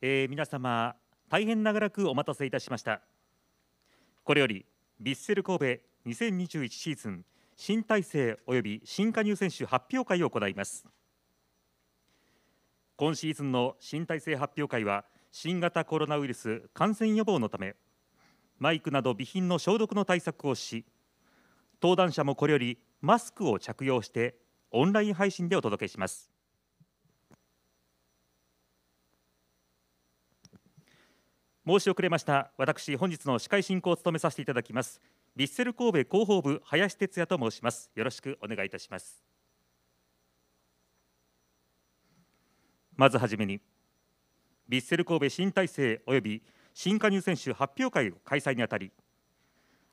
えー、皆様大変長らくお待たせいたしましたこれよりヴィッセル神戸2021シーズン新体制及び新加入選手発表会を行います今シーズンの新体制発表会は新型コロナウイルス感染予防のためマイクなど備品の消毒の対策をし登壇者もこれよりマスクを着用してオンライン配信でお届けします申し遅れました私本日の司会進行を務めさせていただきますヴィッセル神戸広報部林哲也と申しますよろしくお願いいたしますまずはじめにヴィッセル神戸新体制及び新加入選手発表会を開催にあたり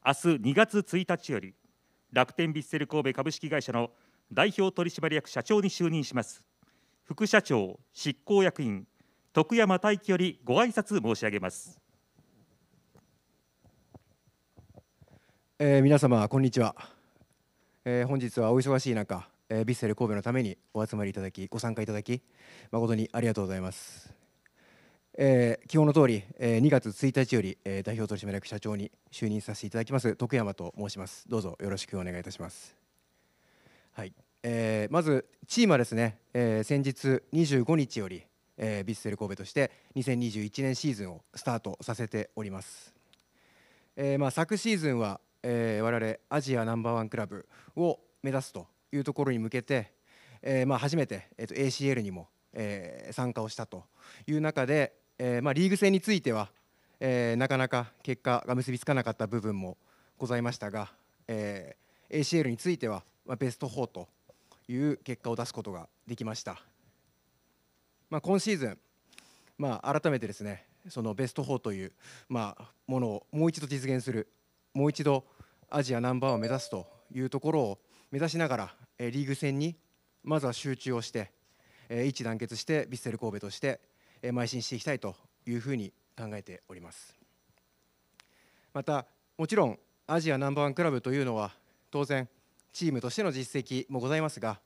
明日2月1日より楽天ヴィッセル神戸株式会社の代表取締役社長に就任します副社長執行役員徳山大輝よりご挨拶申し上げます。えー、皆様こんにちは、えー、本日はお忙しい中、えー、ヴィッセル神戸のためにお集まりいただきご参加いただき誠にありがとうございます、えー、基本の通り、えー、2月1日より、えー、代表取締役社長に就任させていただきます徳山と申しますどうぞよろしくお願いいたしますはい、えー、まずチームはですね、えー、先日25日より、えー、ビッセル神戸として2021年シーズンをスタートさせております、えー、まあ、昨シーズンは、えー、我々アジアナンバーワンクラブを目指すというところに向けて、えまあ、初めて、えー、と ACL にも、え参加をしたという中で、えまあ、リーグ戦については、えなかなか結果が結びつかなかった部分もございましたが、え ACL については、まあ、ベスト4という結果を出すことができました。まあ、今シーズン、まあ、改めてですねそのベスト4という、まあ、ものをもう一度実現するもう一度アジアナンバーを目指すというところを目指しながら、えリーグ戦にまずは集中をして、え一致団結してヴィッセル神戸として、え邁進していきたいというふうに考えておりますまたもちろんアジアナンバーワンクラブというのは当然チームとしての実績もございますが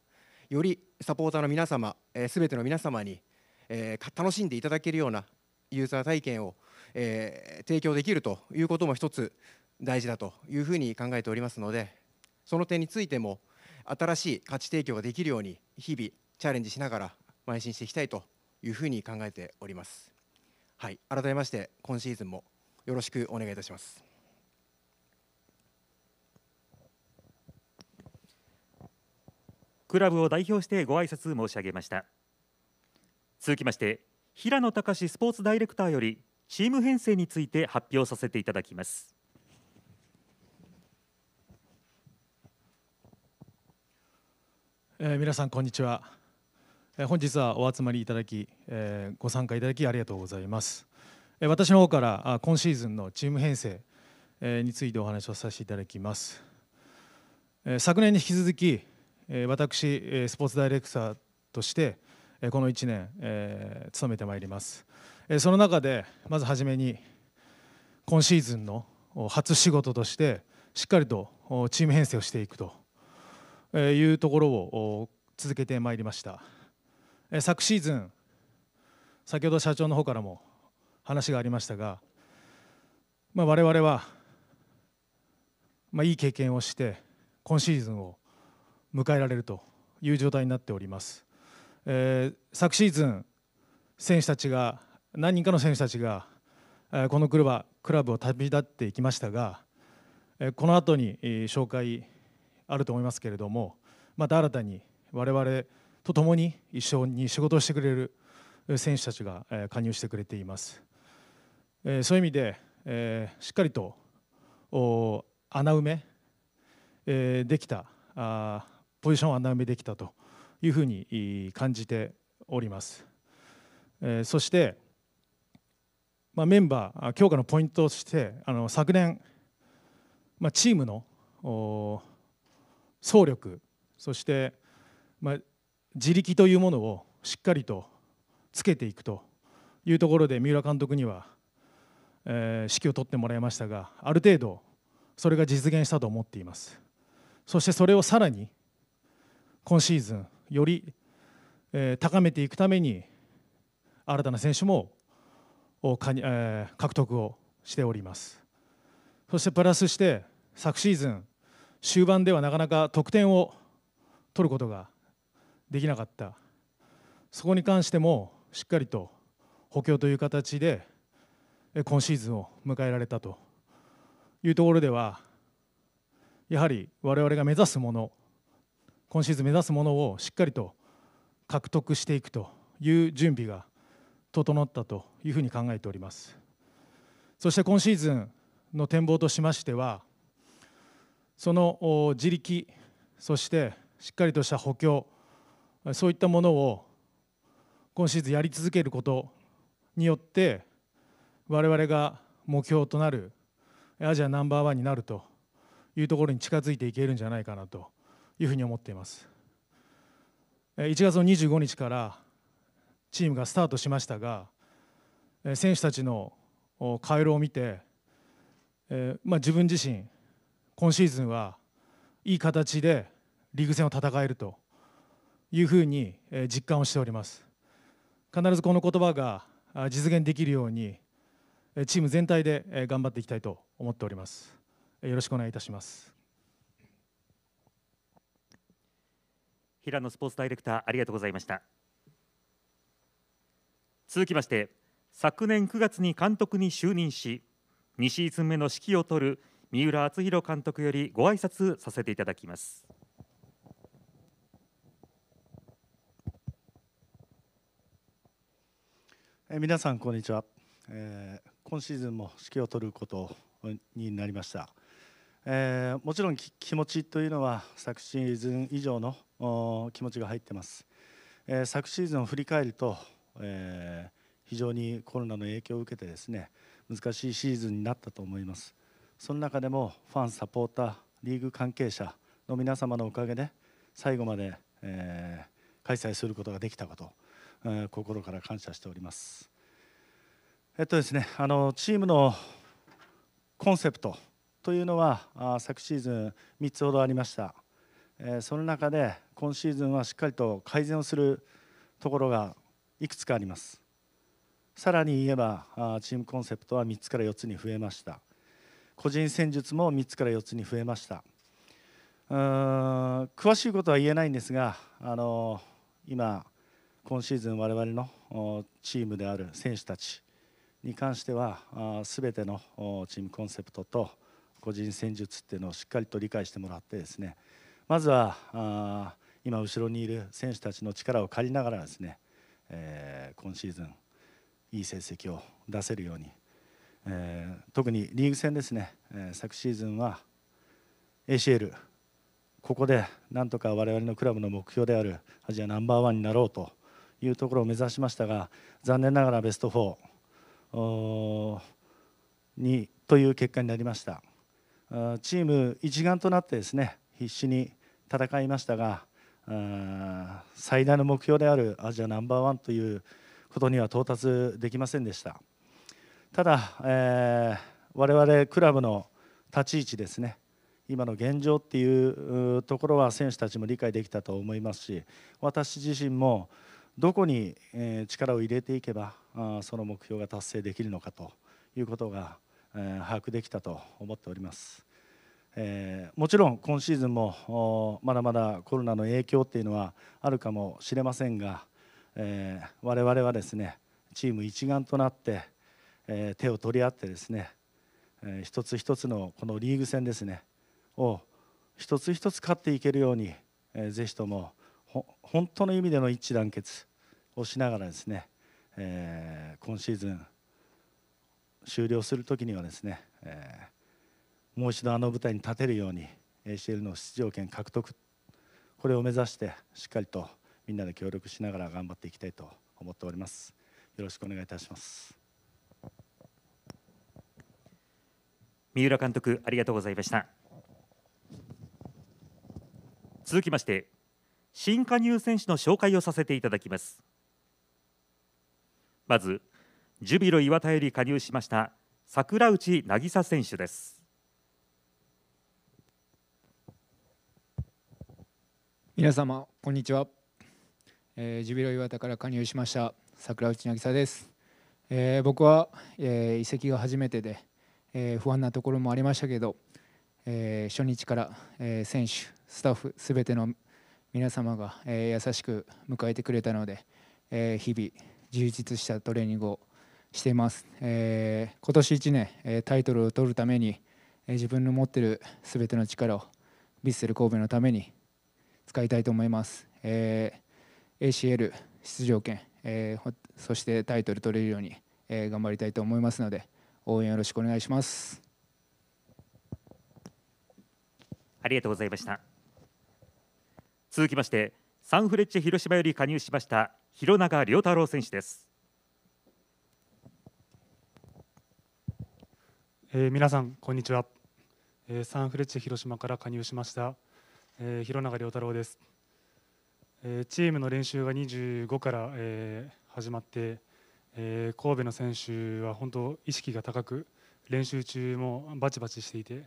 よりサポーターの皆様すべ、えー、ての皆様にえー、楽しんでいただけるようなユーザー体験を、えー、提供できるということも一つ大事だというふうに考えておりますのでその点についても新しい価値提供ができるように日々チャレンジしながら邁進していきたいというふうに考えております。はい、改めまして今シーズンもよろしくお願いいたします。クラブを代表してご挨拶申し上げました。続きまして平野隆スポーツダイレクターよりチーム編成について発表させていただきますえー、皆さんこんにちは、え本日はお集まりいただき、えご参加いただきありがとうございます、え私の方からあ今シーズンのチーム編成、えについてお話をさせていただきます、え昨年に引き続き、えー、私スポーツダイレクターとして、この1年、えー、めてまいります、えー、その中でまず初めに今シーズンの初仕事としてしっかりとチーム編成をしていくというところを続けてまいりました昨シーズン先ほど社長の方からも話がありましたが、まあ、我々は、まあ、いい経験をして今シーズンを迎えられるという状態になっておりますえー、昨シーズン選手たちが何人かの選手たちが、えー、このクラクラブを旅立っていきましたが、えー、この後に、えー、紹介あると思いますけれどもまた新たに我々と共に一緒に仕事をしてくれる選手たちが、えー、加入してくれています、えー、そういう意味で、えー、しっかりとお穴埋め、えー、できたあポジションを穴埋めできたというふうに感じております。えそして、まあ、メンバー強化のポイントとしてあの昨年、まあ、チームの総力そして、まあ、自力というものをしっかりとつけていくというところで三浦監督には、え指揮を取ってもらいましたがある程度それが実現したと思っていますそしてそれをさらに今シーズンより、え高めていくために新たな選手もかに、え獲得をしておりますそしてプラスして昨シーズン終盤ではなかなか得点を取ることができなかったそこに関してもしっかりと補強という形で今シーズンを迎えられたというところではやはり我々が目指すもの今シーズン目指すものをしっかりと獲得していくという準備が整ったというふうに考えておりますそして今シーズンの展望としましてはその自力そしてしっかりとした補強そういったものを今シーズンやり続けることによって我々が目標となるアジアナンバーワンになるというところに近づいていけるんじゃないかなというふうに思っています1月の25日からチームがスタートしましたが選手たちの回路を見て、まあ、自分自身今シーズンはいい形でリーグ戦を戦えるというふうに実感をしております必ずこの言葉が実現できるようにチーム全体で頑張っていきたいと思っておりますよろしくお願いいたします平野スポーツダイレクターありがとうございました続きまして昨年9月に監督に就任し2シーズン目の指揮を執る三浦敦弘監督よりご挨拶させていただきます皆さんこんにちは、えー、今シーズンも指揮を取ることになりました、えー、もちろん気持ちというのは昨シーズン以上の気持ちが入ってます、えー、昨シーズンを振り返ると、えー、非常にコロナの影響を受けてですね難しいシーズンになったと思いますその中でもファンサポーターリーグ関係者の皆様のおかげで最後まで、えー、開催することができたこと、えー、心から感謝しておりますえっとですねあのチームのコンセプトというのはあ昨シーズン3つほどありました、えー、その中で今シーズンはしっかりと改善をするところがいくつかありますさらに言えばチームコンセプトは3つから4つに増えました個人戦術も3つから4つに増えましたー詳しいことは言えないんですがあの今今シーズン我々のチームである選手たちに関しては全てのチームコンセプトと個人戦術っていうのをしっかりと理解してもらってですねまずは今、後ろにいる選手たちの力を借りながらですね、えー、今シーズン、いい成績を出せるように、えー、特にリーグ戦ですね、えー、昨シーズンは ACL、ここでなんとか我々のクラブの目標であるアジアナンバーワンになろうというところを目指しましたが、残念ながらベスト4にという結果になりました。チーム一丸となってですね必死に戦いましたが最大の目標であるアジアナンバーワンということには到達できませんでしたただ、えー、我々クラブの立ち位置ですね今の現状っていうところは選手たちも理解できたと思いますし私自身もどこに力を入れていけばその目標が達成できるのかということが把握できたと思っております。えー、もちろん今シーズンもまだまだコロナの影響っていうのはあるかもしれませんが、えー、我々はですねチーム一丸となって、えー、手を取り合ってですね、えー、一つ一つのこのリーグ戦ですねを一つ一つ勝っていけるように、えー、ぜひとも本当の意味での一致団結をしながらですね、えー、今シーズン終了するときにはですね、えーもう一度あの舞台に立てるように ACL の出場権獲得これを目指してしっかりとみんなで協力しながら頑張っていきたいと思っておりますよろしくお願いいたします三浦監督ありがとうございました続きまして新加入選手の紹介をさせていただきますまずジュビロ磐田より加入しました桜内渚選手です皆様こんにちは、えー、ジュビロ岩田から加入しました桜内渚です、えー、僕は、えー、移籍が初めてで、えー、不安なところもありましたけど、えー、初日から、えー、選手スタッフすべての皆様が、えー、優しく迎えてくれたので、えー、日々充実したトレーニングをしています、えー、今年1年、えタイトルを取るために、えー、自分の持っているすべての力をヴィッセル神戸のために使いたいと思います。えー、ACL 出場権、えー、そしてタイトル取れるように、えー、頑張りたいと思いますので、応援よろしくお願いします。ありがとうございました。続きまして、サンフレッチェ広島より加入しました広永良太郎選手です。えー、皆さんこんにちは、えー、サンフレッチェ広島から加入しましたえー、広永亮太郎です、えー、チームの練習が25から、えー、始まって、えー、神戸の選手は本当意識が高く練習中もバチバチしていて、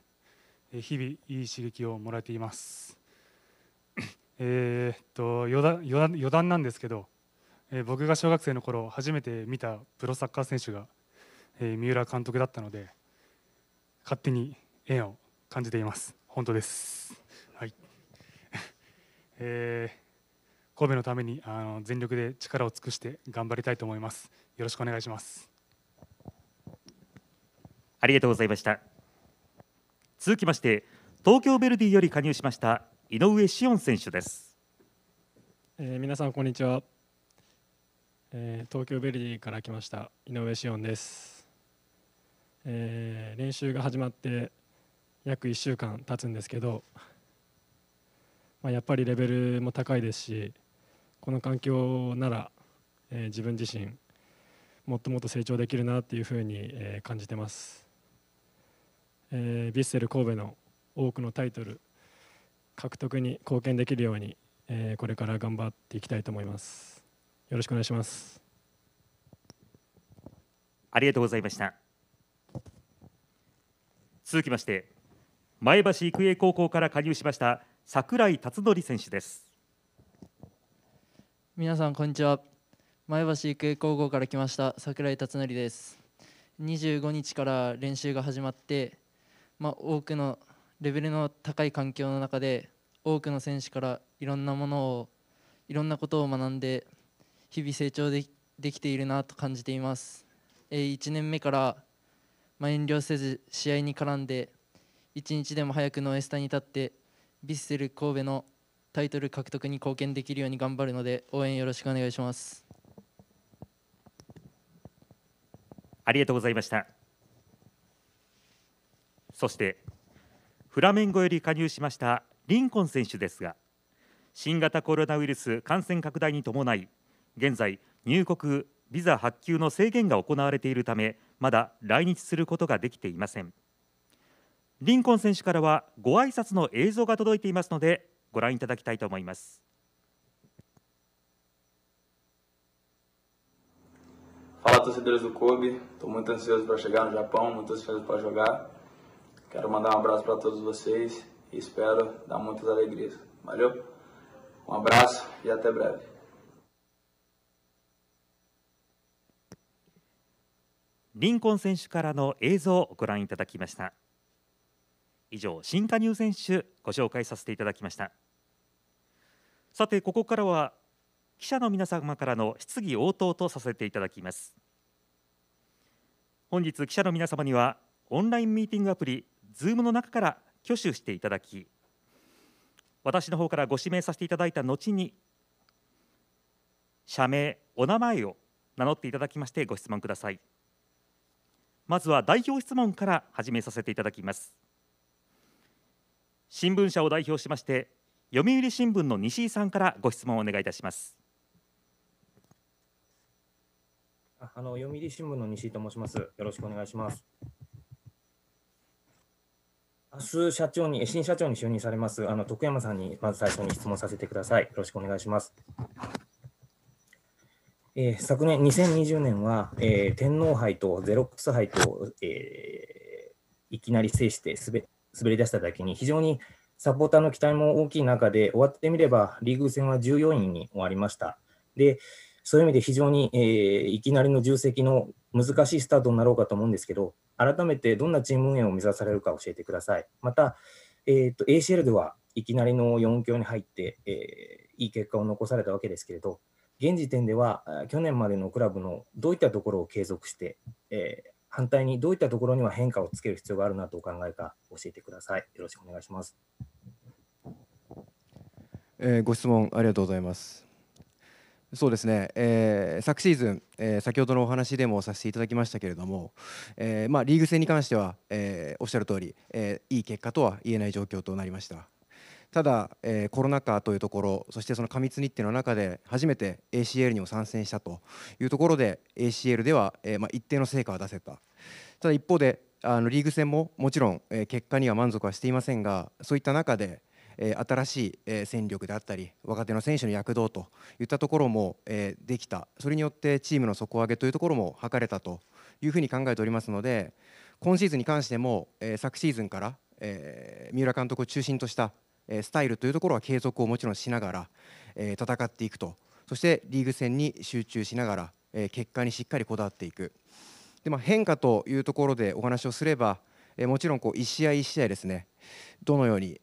えー、日々いい刺激をもらえていますえっと余談余談余談なんですけど、え僕が小学生の頃初めて見たプロサッカー選手が、え三浦監督だったので勝手に縁を感じています本当ですえー、神戸のためにあの全力で力を尽くして頑張りたいと思います。よろしくお願いします。ありがとうございました。続きまして、東京ヴェルディより加入しました井上志音選手です。えー、皆さんこんにちは。えー、東京ヴェルディから来ました井上志音です、えー、練習が始まって約1週間経つんですけどまあ、やっぱりレベルも高いですしこの環境なら、えー、自分自身もっともっと成長できるなっていうふうに、えー、感じてます、えー、ヴィッセル神戸の多くのタイトル獲得に貢献できるように、えー、これから頑張っていきたいと思いますよろしくお願いしますありがとうございました続きまして前橋育英高校から加入しました桜井辰徳選手です皆さんこんにちは前橋育英高校から来ました桜井辰徳です25日から練習が始まって、まあ、多くのレベルの高い環境の中で多くの選手からいろんなものをいろんなことを学んで日々成長できているなと感じています、えー、1年目から、まあ、遠慮せず試合に絡んで一日でも早くのエスタに立ってビッセル神戸のタイトル獲得に貢献できるように頑張るので応援よろしくお願いしますありがとうございましたそしてフラメンゴより加入しましたリンコン選手ですが新型コロナウイルス感染拡大に伴い現在入国ビザ発給の制限が行われているためまだ来日することができていませんリンコン選手からはご挨拶の映像が届いていますのでご覧いただきたいと思います。Fala torcedores do clube, estou muito ansioso para chegar no Japão, muito ansioso para jogar. Quero mandar um abraço para todos vocês e espero dar muitas alegrias. Valeu? Um abraço e até breve. リンコン選手からの映像をご覧いただきました。以上新加入選手ご紹介させていただきましたさてここからは記者の皆様からの質疑応答とさせていただきます本日記者の皆様にはオンラインミーティングアプリ Zoom の中から挙手していただき私の方からご指名させていただいた後に社名お名前を名乗っていただきましてご質問くださいまずは代表質問から始めさせていただきます新聞社を代表しまして読売新聞の西井さんからご質問をお願いいたしますあの読売新聞の西井と申しますよろしくお願いします明日社長に新社長に就任されますあの徳山さんにまず最初に質問させてくださいよろしくお願いしますえー、昨年2020年は、えー、天皇杯とゼロックス杯と、えー、いきなり制してすべ滑り出しただけに、非常にサポーターの期待も大きい中で、終わってみれば、リーグ戦は14位に終わりました。でそういう意味で非常に、えー、いきなりの重責の難しいスタートになろうかと思うんですけど、改めてどんなチーム運営を目指されるか教えてください。また、えーと、ACL ではいきなりの4強に入って、えー、いい結果を残されたわけですけれど、現時点では去年までのクラブのどういったところを継続して、えー、反対にどういったところには変化をつける必要があるなとお考えか教えてください。よろしくお願いします。えー、ご質問ありがとうございます。そうですね、えー、昨シーズン、えー、先ほどのお話でもさせていただきましたけれども、えーまあ、リーグ戦に関しては、えー、おっしゃる通り、えー、いい結果とは言えない状況となりました。ただ、えー、コロナ禍というところそしてその過密日程の中で初めて ACL にも参戦したというところで ACL では、えーまあ、一定の成果は出せたただ一方であのリーグ戦ももちろん、えー、結果には満足はしていませんがそういった中で、えー、新しい、えー、戦力であったり若手の選手の躍動といったところも、えー、できたそれによってチームの底上げというところも図れたというふうに考えておりますので今シーズンに関しても、えー、昨シーズンから、えー、三浦監督を中心としたスタイルというところは継続をもちろんしながら戦っていくとそしてリーグ戦に集中しながら結果にしっかりこだわっていくで、まあ、変化というところでお話をすればもちろんこう1試合1試合ですねどのように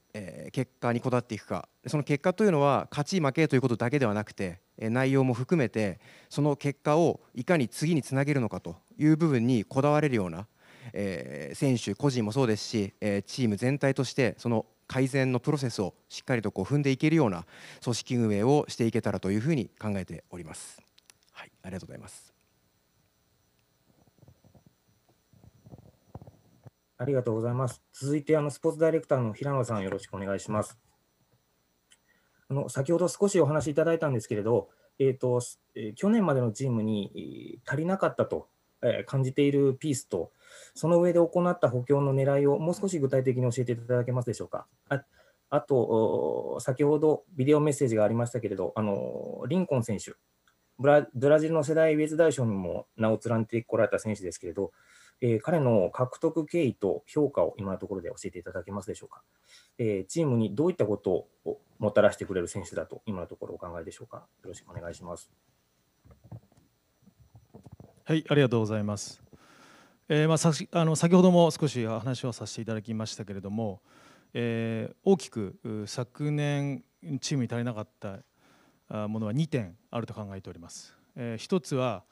結果にこだわっていくかその結果というのは勝ち負けということだけではなくて内容も含めてその結果をいかに次につなげるのかという部分にこだわれるような選手個人もそうですしチーム全体としてその改善のプロセスをしっかりとこう踏んでいけるような組織運営をしていけたらというふうに考えております。はい、ありがとうございます。ありがとうございます。続いてあのスポーツダイレクターの平野さんよろしくお願いします。あの先ほど少しお話しいただいたんですけれど、えーとえ去年までのチームに、足りなかったと、え感じているピースと、その上で行った補強の狙いをもう少し具体的に教えていただけますでしょうか。ああと、先ほどビデオメッセージがありましたけれど、あのリンコン選手ブラ、ブラジルの世代ウェズ大賞にも名を連ねてこられた選手ですけれど、えー、彼の獲得経緯と評価を今のところで教えていただけますでしょうか、えー、チームにどういったことをもたらしてくれる選手だと今のところお考えでしょうかよろしくお願いしますはいありがとうございますえー、まあ、さあの先ほども少し話をさせていただきましたけれども、えー、大きく昨年チームに足りなかったものは2点あると考えております。えー、1つはや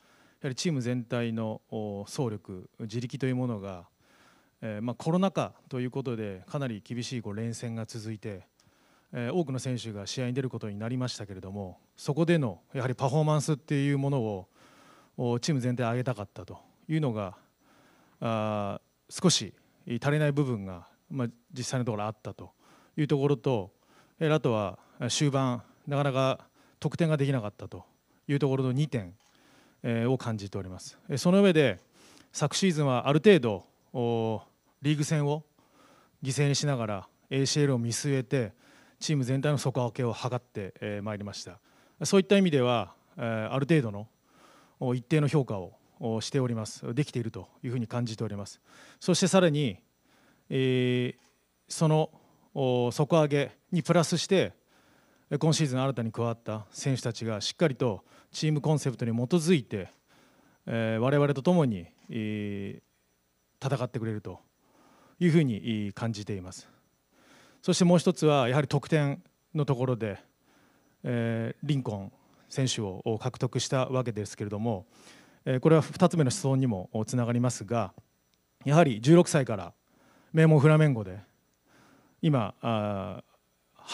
はりチーム全体の総力自力というものが、えー、まあ、コロナ禍ということでかなり厳しいこう連戦が続いて、え多くの選手が試合に出ることになりましたけれどもそこでのやはりパフォーマンスっていうものをチーム全体上げたかったというのがあ少し足りない部分が、まあ、実際のところあったというところとあとは終盤なかなか得点ができなかったというところの2点を感じておりますその上で昨シーズンはある程度リーグ戦を犠牲にしながら ACL を見据えてチーム全体の底上げを図ってまいりましたそういった意味ではある程度の一定の評価をしております、できているというふうに感じております。そしてさらに、えー、その底上げにプラスして、今シーズン新たに加わった選手たちがしっかりとチームコンセプトに基づいて、えー、我々と共に、えー、戦ってくれるというふうに感じています。そしてもう一つは、やはり得点のところで、えー、リンコン選手を獲得したわけですけれども、これは2つ目の質問にもつながりますがやはり16歳から名門フラメンゴで今二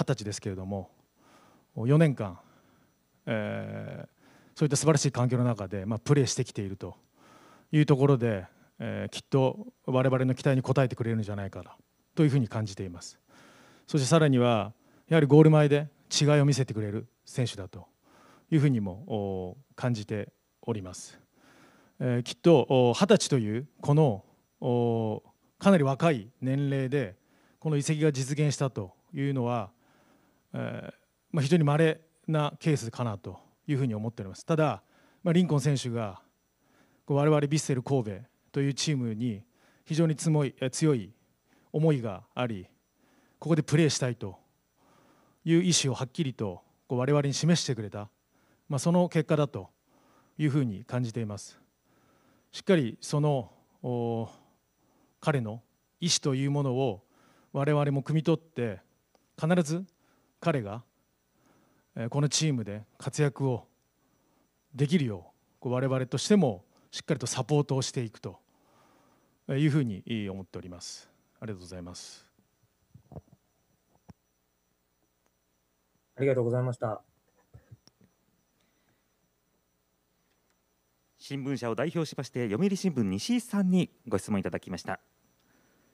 十歳ですけれども4年間、えー、そういった素晴らしい環境の中で、まあ、プレーしてきているというところで、えー、きっと我々の期待に応えてくれるんじゃないかなというふうに感じていますそしてさらにはやはりゴール前で違いを見せてくれる選手だというふうにも感じております。えきっと二十歳というこのかなり若い年齢でこの移籍が実現したというのは、えま非常に稀なケースかなというふうに思っております。ただ、まリンコン選手が我々ヴィッセル神戸というチームに非常にも強い思いがありここでプレーしたいという意思をはっきりと我々に示してくれた、まあ、その結果だというふうに感じています。しっかりその彼の意思というものを我々も汲み取って必ず彼がこのチームで活躍をできるよう我々としてもしっかりとサポートをしていくというふうに思っております。ありがとうございます。ありがとうございました。新聞社を代表しまして読売新聞西井さんにご質問いただきました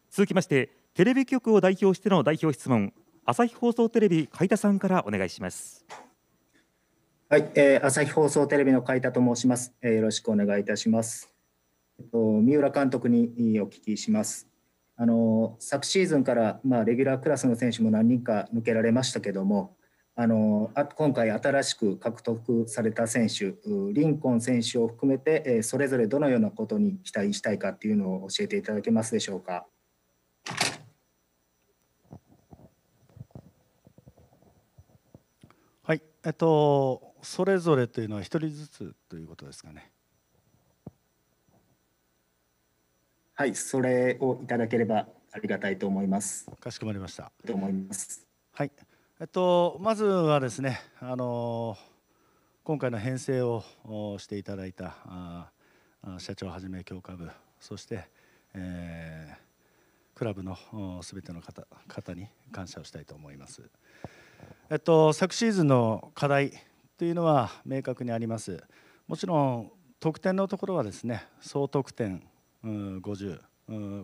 続きましてテレビ局を代表しての代表質問朝日放送テレビ海田さんからお願いしますはい、えー、朝日放送テレビの海田と申します、えー、よろしくお願いいたします、えっと、三浦監督にお聞きしますあの昨シーズンから、まあ、レギュラークラスの選手も何人か抜けられましたけども、あのあ今回新しく獲得された選手リンコン選手を含めてえそれぞれどのようなことに期待したいかっていうのを教えていただけますでしょうか。はい、えっとそれぞれというのは一人ずつということですかね。はい、それをいただければありがたいと思います。かしこまりました。と思います。はい。えっと、まずはですね、あの今回の編成をしていただいたあ社長はじめ教科部そして、えー、クラブのすべての方方に感謝をしたいと思います。えっと、昨シーズンの課題というのは明確にあります。もちろん得点のところはですね総得点50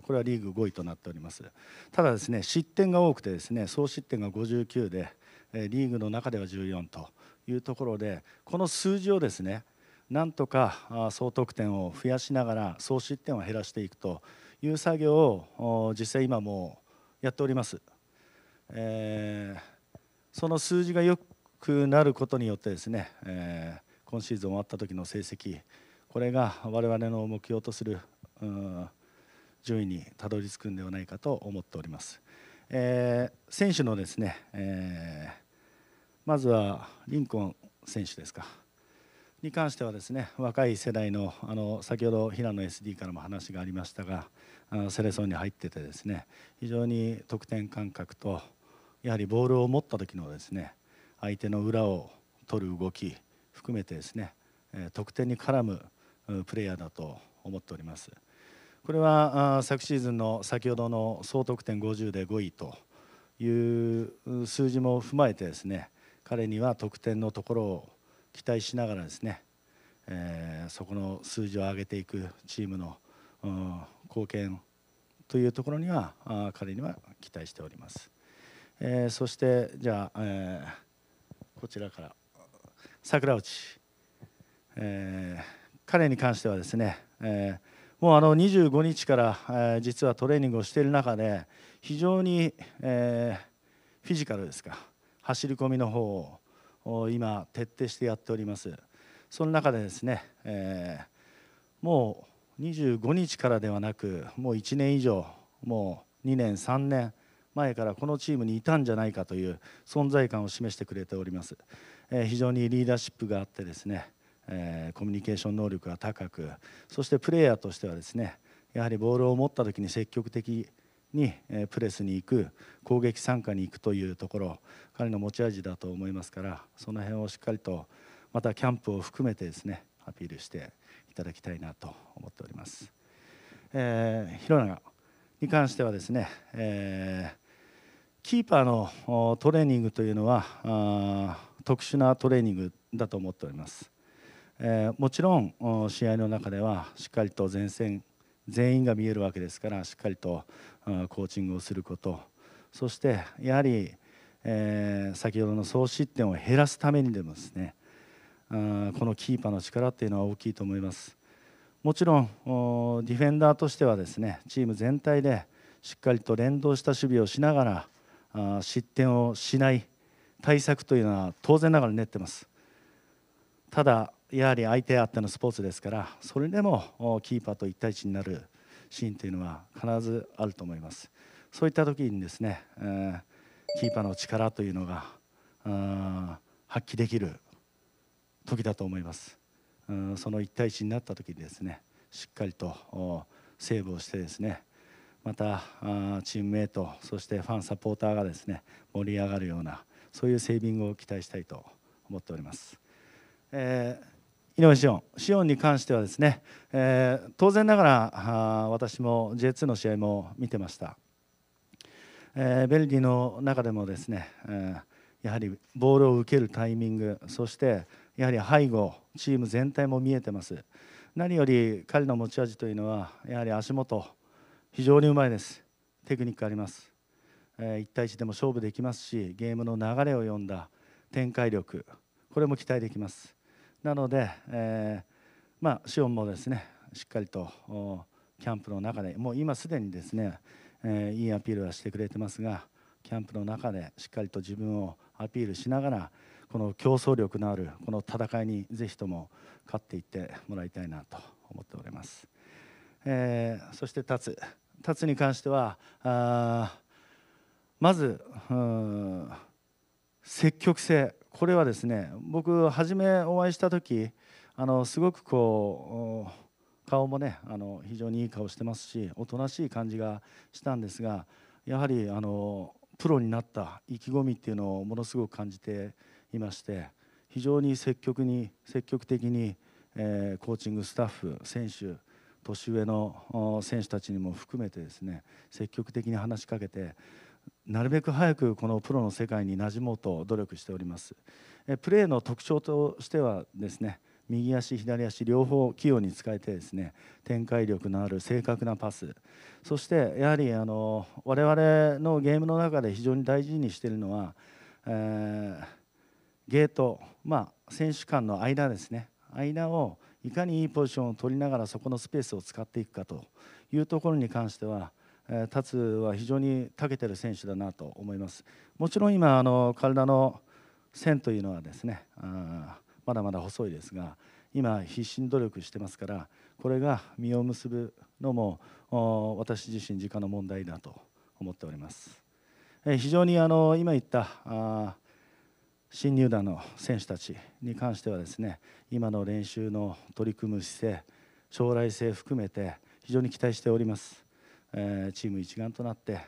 これはリーグ5位となっておりますただですね失点が多くてですね総失点が59でリーグの中では14というところでこの数字をですねなんとか総得点を増やしながら総失点を減らしていくという作業を実際今もやっております、えー、その数字が良くなることによってですね、えー、今シーズン終わった時の成績これが我々の目標とする、うん順位にたどり着くんではないかと思っております。えー、選手のですね、えー、まずはリンコン選手ですかに関してはですね若い世代のあの先ほど平野 SD からも話がありましたがあのセレソンに入っててですね非常に得点感覚とやはりボールを持った時のですね相手の裏を取る動き含めてですね得点に絡むプレイヤーだと思っております。これは昨シーズンの先ほどの総得点50で5位という数字も踏まえてですね彼には得点のところを期待しながらですね、えー、そこの数字を上げていくチームの、うん、貢献というところにはあ彼には期待しております。えー、そしてじゃあ、えー、こちらから桜内、えー、彼に関してはですね、えーもうあの25日から、えー、実はトレーニングをしている中で非常に、えー、フィジカルですか走り込みの方を今徹底してやっておりますその中でですね、えー、もう25日からではなくもう1年以上もう2年3年前からこのチームにいたんじゃないかという存在感を示してくれております、えー、非常にリーダーシップがあってですねえー、コミュニケーション能力が高くそしてプレーヤーとしてはですねやはりボールを持った時に積極的にプレスに行く攻撃参加に行くというところ彼の持ち味だと思いますからその辺をしっかりとまたキャンプを含めてですねアピールしていただきたいなと思っております。えー、広永に関してはですね、えー、キーパーのトレーニングというのは特殊なトレーニングだと思っております。えー、もちろん試合の中ではしっかりと前線全員が見えるわけですからしっかりとコーチングをすることそしてやはり、えー、先ほどの総失点を減らすためにでもですねこのキーパーの力っていうのは大きいと思いますもちろんディフェンダーとしてはですねチーム全体でしっかりと連動した守備をしながら失点をしない対策というのは当然ながら練ってますただやはり相手あってのスポーツですからそれでもキーパーと1対1になるシーンというのは必ずあると思いますそういった時にですね、キーパーの力というのが発揮できる時だと思いますその1対1になった時にですねしっかりとセーブをしてですねまたチームメートそしてファンサポーターがですね盛り上がるようなそういうセービングを期待したいと思っております。えー井上シオン音に関してはですね、えー、当然ながら私も J2 の試合も見てました、えー、ベルギーの中でもですね、えー、やはりボールを受けるタイミングそしてやはり背後チーム全体も見えてます何より彼の持ち味というのはやはり足元非常にうまいですテクニックあります、えー、1対1でも勝負できますしゲームの流れを読んだ展開力これも期待できますなので、えー、まあ、シオンもですねしっかりとキャンプの中でもう今すでにですね、えー、いいアピールはしてくれてますがキャンプの中でしっかりと自分をアピールしながらこの競争力のあるこの戦いにぜひとも勝っていってもらいたいなと思っております。えー、そして立つ立つに関してはあまず積極性これはですね僕初めお会いした時あのすごくこう顔もねあの非常にいい顔してますしおとなしい感じがしたんですがやはりあのプロになった意気込みっていうのをものすごく感じていまして非常に積極に積極的に、えー、コーチングスタッフ選手年上の選手たちにも含めてですね積極的に話しかけてなるべく早くこのプロの世界に馴染もうと努力しておりますプレーの特徴としてはですね右足左足両方器用に使えてですね展開力のある正確なパスそしてやはりあの我々のゲームの中で非常に大事にしているのは、えー、ゲート、まあ、選手間の間ですね間をいかにいいポジションを取りながらそこのスペースを使っていくかというところに関しては立つは非常に長けてる選手だなと思います。もちろん今あの体の線というのはですねあまだまだ細いですが今必死に努力してますからこれが実を結ぶのも私自身時間の問題だと思っております。え非常にあの今言ったあ新入団の選手たちに関してはですね今の練習の取り組む姿勢将来性含めて非常に期待しておりますえチーム一丸となって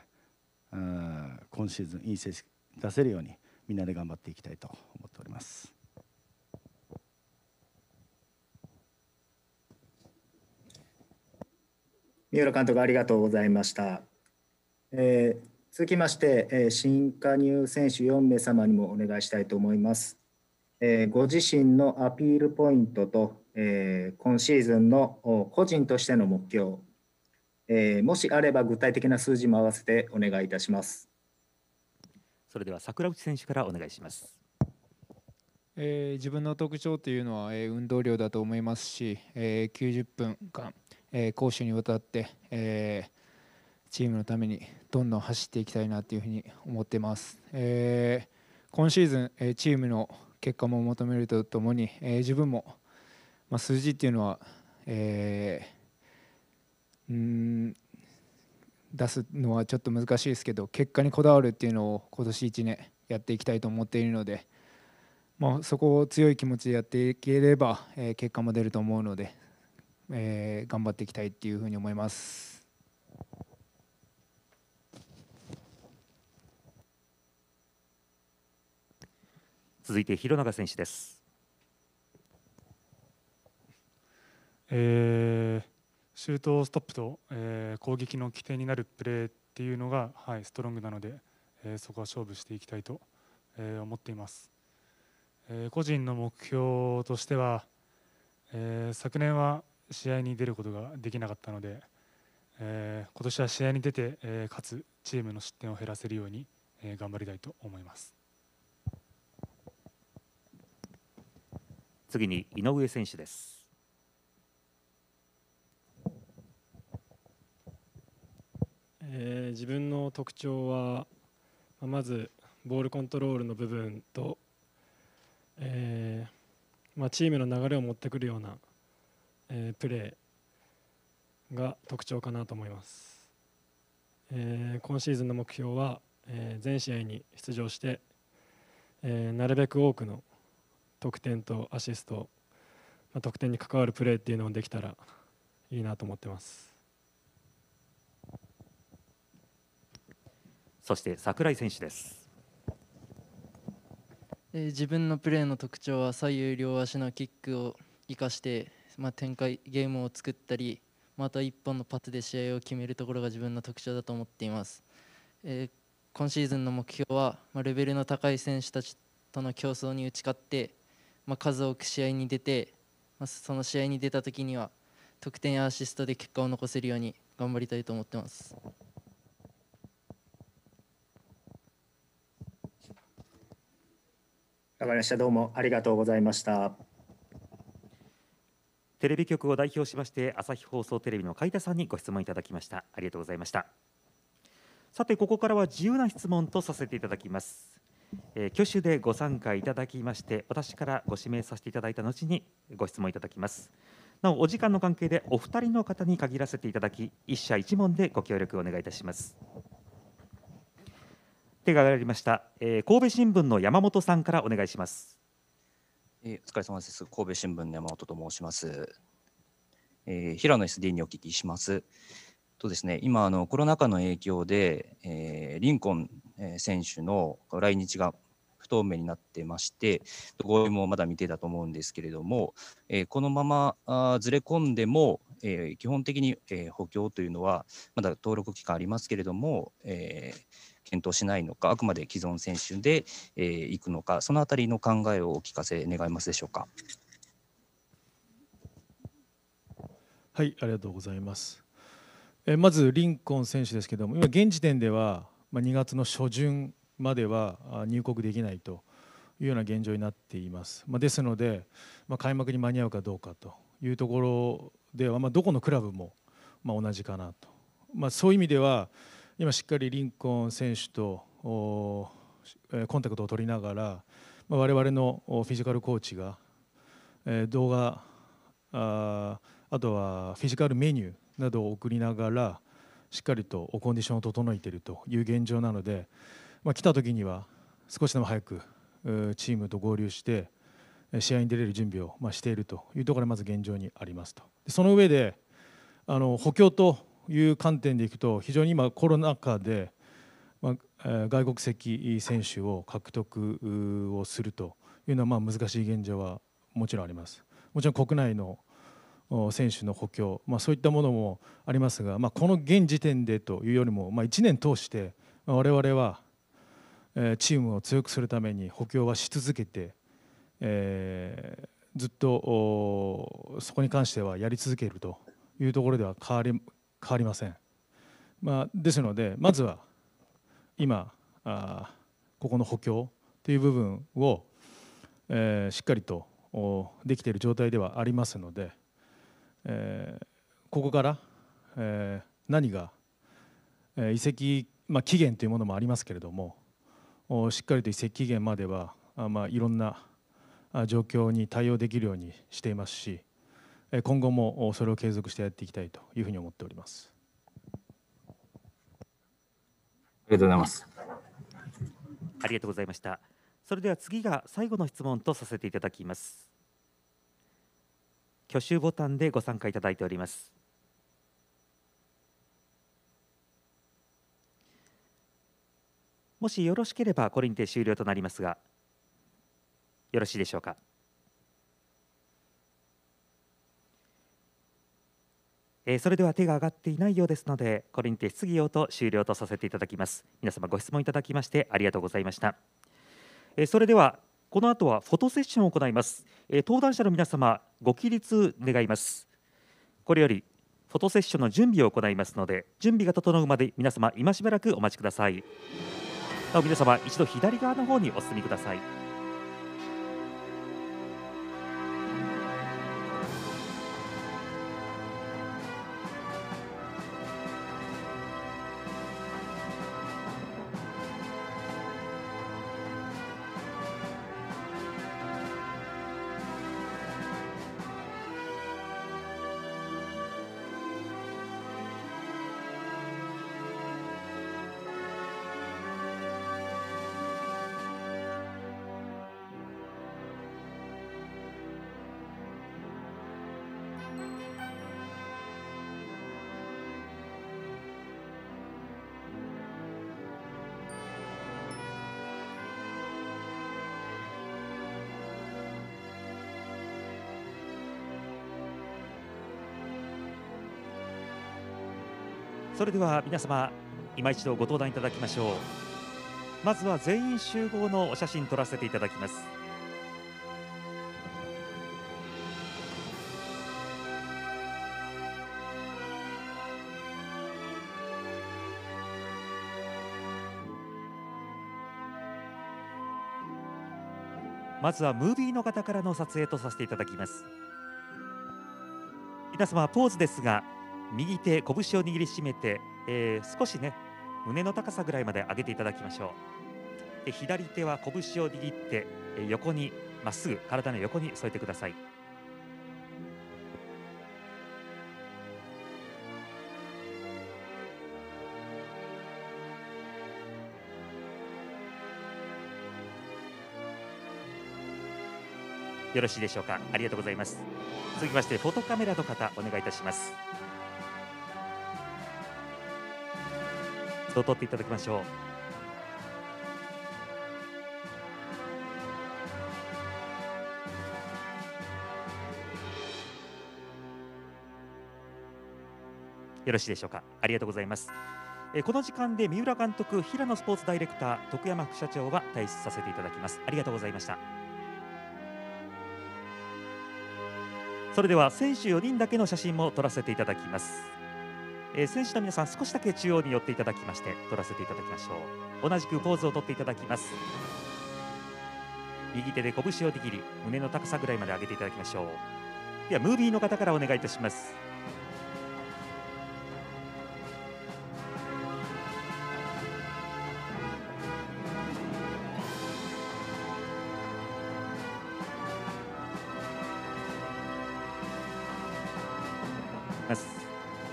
今シーズンいい成績出せるようにみんなで頑張っていきたいと思っております。三浦監督ありがとうございました。えー、続きまして、えー、新加入選手4名様にもお願いしたいと思います。えー、ご自身のアピールポイントと、え今シーズンの個人としての目標えー、もしあれば具体的な数字も合わせてお願いいたします。それでは桜内選手からお願いします。えー、自分の特徴というのは、えー、運動量だと思いますし、えー、90分間、えー、攻守にわたって、えー、チームのためにどんどん走っていきたいなというふうに思ってます。えー、今シーズン、えー、チームの結果も求めるとともに、えー、自分も、まあ、数字っていうのは、えー、うん出すのはちょっと難しいですけど結果にこだわるっていうのを今年1年やっていきたいと思っているので、まあ、そこを強い気持ちでやっていければ、えー、結果も出ると思うので、えー、頑張っていきたいっていうふうに思います。続いて弘永選手です。えーシュートストップと、えー、攻撃の起点になるプレーっていうのが、はい、ストロングなので、えー、そこは勝負していきたいと、えー、思っています、え個人の目標としては、え昨年は試合に出ることができなかったので、え今年は試合に出て、えかつチームの失点を減らせるように、え頑張りたいと思います次に井上選手ですえー、自分の特徴はまずボールコントロールの部分と、えー、まあ、チームの流れを持ってくるような、えー、プレーが特徴かなと思います、え今シーズンの目標は、え全試合に出場して、えなるべく多くの得点とアシスト、まあ、得点に関わるプレーっていうのをできたらいいなと思ってます。そして櫻井選手です。え自分のプレーの特徴は左右両足のキックを生かして、まあ、展開ゲームを作ったりまた1本のパスで試合を決めるところが自分の特徴だと思っています、えー、今シーズンの目標は、まあ、レベルの高い選手たちとの競争に打ち勝って、まあ、数多く試合に出て、まあ、その試合に出た時には得点やアシストで結果を残せるように頑張りたいと思ってます。わかりました。どうもありがとうございました。テレビ局を代表しまして、朝日放送テレビの海田さんにご質問いただきました。ありがとうございました。さて、ここからは自由な質問とさせていただきます。えー、挙手でご参加いただきまして、私からご指名させていただいた後にご質問いただきます。なお、お時間の関係でお二人の方に限らせていただき、1社1問でご協力お願いいたします。手が挙げらました、えー、神戸新聞の山本さんからお願いします、えー、お疲れ様です神戸新聞の山本と申します、えー、平野 SD にお聞きしますとですね今あのコロナ禍の影響で、えー、リンコン選手の来日が不透明になってまして、合意もまだ未定だと思うんですけれども、えー、このままあずれ込んでも、えー、基本的に、えー、補強というのは、まだ登録期間ありますけれども、えー検討しないのか、あくまで既存選手で、えー、いくのか、そのあたりの考えをお聞かせ願いますでしょうか。はい、ありがとうございます。えまずリンコン選手ですけども、今現時点では、まあ、2月の初旬までは入国できないというような現状になっています。まあ、ですので、まあ、開幕に間に合うかどうかというところでは、まあ、どこのクラブもまあ、同じかなと、まあ、そういう意味では、今しっかりリンコン選手とコンタクトを取りながら我々のフィジカルコーチが動画ああとはフィジカルメニューなどを送りながらしっかりとコンディションを整えているという現状なので、ま来た時には少しでも早くチームと合流して試合に出れる準備を、ましているというところがまず現状にありますとその上であの補強という観点でいくと非常に今コロナ禍で、外国籍選手を獲得をするというのはまあ難しい現状はもちろんあります。もちろん国内の選手の補強、まあ、そういったものもありますが、まあ、この現時点でというよりも、まあ、1年通して我々はチームを強くするために補強はし続けて、えー、ずっとそこに関してはやり続けるというところでは変わり変わりません、まあ、ですのでまずは今あここの補強という部分を、えー、しっかりとできている状態ではありますので、えー、ここから、えー、何が、えー、移籍、まあ、期限というものもありますけれどもしっかりと移籍期限まではあ、まあ、いろんな状況に対応できるようにしていますし今後もそれを継続してやっていきたいというふうに思っております。ありがとうございます。ありがとうございました。それでは次が最後の質問とさせていただきます。挙手ボタンでご参加いただいております。もしよろしければこれにて終了となりますが、よろしいでしょうか。えそれでは手が上がっていないようですのでこれにて質疑応答終了とさせていただきます皆様ご質問いただきましてありがとうございました、えそれではこの後はフォトセッションを行います、え登壇者の皆様ご起立願いますこれよりフォトセッションの準備を行いますので準備が整うまで皆様今しばらくお待ちくださいなお皆様一度左側の方にお進みくださいそれでは皆様今一度ご登壇いただきましょうまずは全員集合のお写真撮らせていただきますまずはムービーの方からの撮影とさせていただきます皆様ポーズですが右手拳を握りしめて、えー、少しね胸の高さぐらいまで上げていただきましょうで左手は拳を握って、えー、横にまっすぐ体の横に添えてくださいよろしいでしょうかありがとうございます続きましてフォトカメラの方お願いいたしますと取っていただきましょう。よろしいでしょうかありがとうございますえこの時間で三浦監督平野スポーツダイレクター徳山副社長は退出させていただきますありがとうございましたそれでは選手4人だけの写真も撮らせていただきますえー、選手の皆さん少しだけ中央に寄っていただきまして取らせていただきましょう同じくポーズを取っていただきます右手で拳を握り胸の高さぐらいまで上げていただきましょうではムービーの方からお願いいたします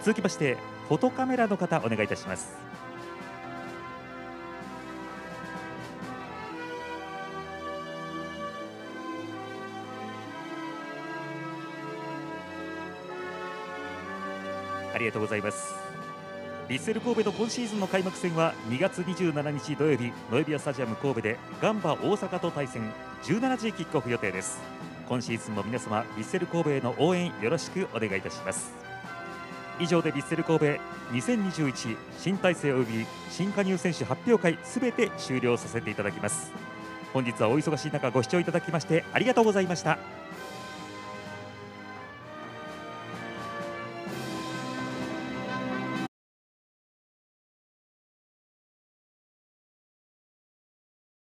続きましてフォトカメラの方お願いいたしますありがとうございますリッセル神戸の今シーズンの開幕戦は2月27日土曜日ノエビアスタジアム神戸でガンバ大阪と対戦17時キックオフ予定です今シーズンも皆様リッセル神戸への応援よろしくお願いいたします以上でヴィッセル神戸2021新体制及び新加入選手発表会すべて終了させていただきます本日はお忙しい中ご視聴いただきましてありがとうございました